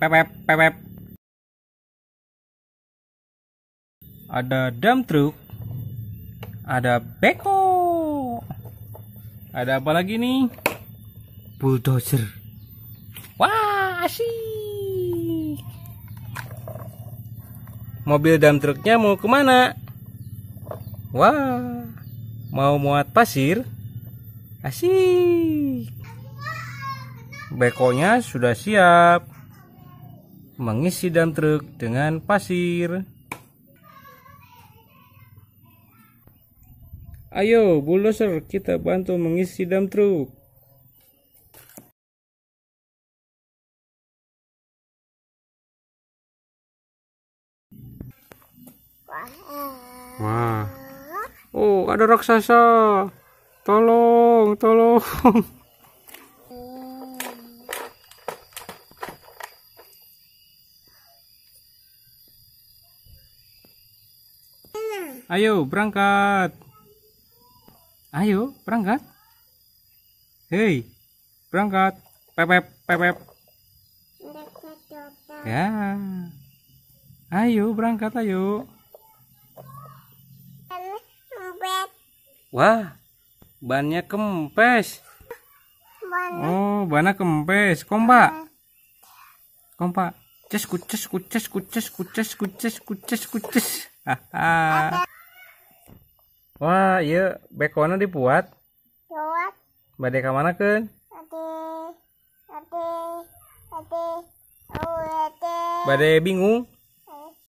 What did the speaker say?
pepep pepep ada dump truck ada beko ada apa lagi nih bulldozer wah asik mobil dump trucknya mau kemana wah mau muat pasir asik bekonya sudah siap mengisi dam truk dengan pasir. Ayo, bulldozer, kita bantu mengisi dam truk. Wah. Oh, ada raksasa. Tolong, tolong. Ayo berangkat. Ayo berangkat. Hei, berangkat. Pepep, pepep. Ya. Ayo berangkat ayo. Wah, bannya kempes. Oh, bannya kempes. Kompa. Kompa. Ces kuces kuces kuces kuces kuces kuces. Haha. Wah, iya bekonya dibuat. Buat. Bade ke mana keun? Ade. Ade. Ade. Oh, ade. Bade bingung.